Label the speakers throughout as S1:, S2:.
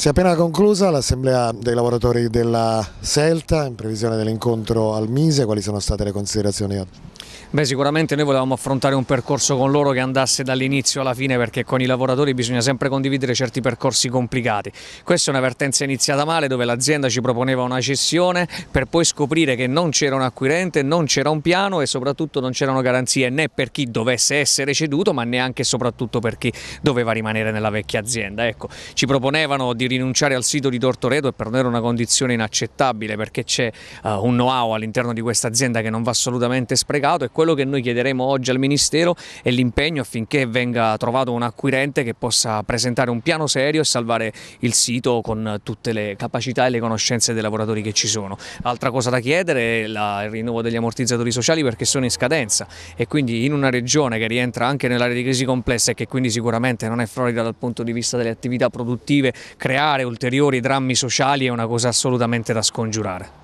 S1: Si è appena conclusa l'assemblea dei lavoratori della Selta in previsione dell'incontro al Mise, quali sono state le considerazioni
S2: Beh, sicuramente noi volevamo affrontare un percorso con loro che andasse dall'inizio alla fine perché con i lavoratori bisogna sempre condividere certi percorsi complicati. Questa è una vertenza iniziata male dove l'azienda ci proponeva una cessione per poi scoprire che non c'era un acquirente, non c'era un piano e soprattutto non c'erano garanzie né per chi dovesse essere ceduto ma neanche e soprattutto per chi doveva rimanere nella vecchia azienda. Ecco, ci proponevano di rinunciare al sito di Tortoreto è per noi una condizione inaccettabile perché c'è uh, un know-how all'interno di questa azienda che non va assolutamente sprecato e quello che noi chiederemo oggi al Ministero è l'impegno affinché venga trovato un acquirente che possa presentare un piano serio e salvare il sito con tutte le capacità e le conoscenze dei lavoratori che ci sono. Altra cosa da chiedere è la, il rinnovo degli ammortizzatori sociali perché sono in scadenza e quindi in una regione che rientra anche nell'area di crisi complessa e che quindi sicuramente non è florida dal punto di vista delle attività produttive, creare ulteriori drammi sociali è una cosa assolutamente da scongiurare.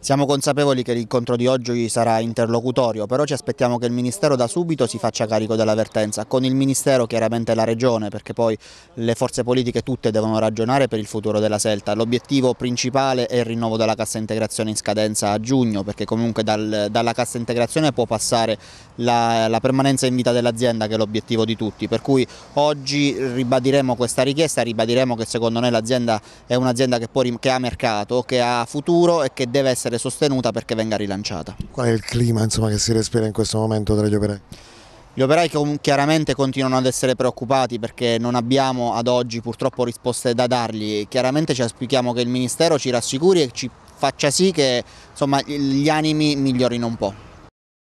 S2: Siamo
S3: consapevoli che l'incontro di oggi sarà interlocutorio, però ci aspettiamo che il Ministero da subito si faccia carico dell'avvertenza, con il Ministero chiaramente la Regione, perché poi le forze politiche tutte devono ragionare per il futuro della Selta. L'obiettivo principale è il rinnovo della cassa integrazione in scadenza a giugno, perché comunque dal, dalla cassa integrazione può passare la, la permanenza in vita dell'azienda, che è l'obiettivo di tutti. Per cui oggi ribadiremo questa richiesta, ribadiremo che secondo noi l'azienda è un'azienda che, che ha mercato, che ha futuro e che deve essere essere sostenuta perché venga rilanciata.
S1: Qual è il clima insomma, che si respira in questo momento tra gli operai? Gli
S3: operai chiaramente continuano ad essere preoccupati perché non abbiamo ad oggi purtroppo risposte da dargli. Chiaramente ci aspettiamo che il Ministero ci rassicuri e ci faccia sì che insomma, gli animi migliorino un po'.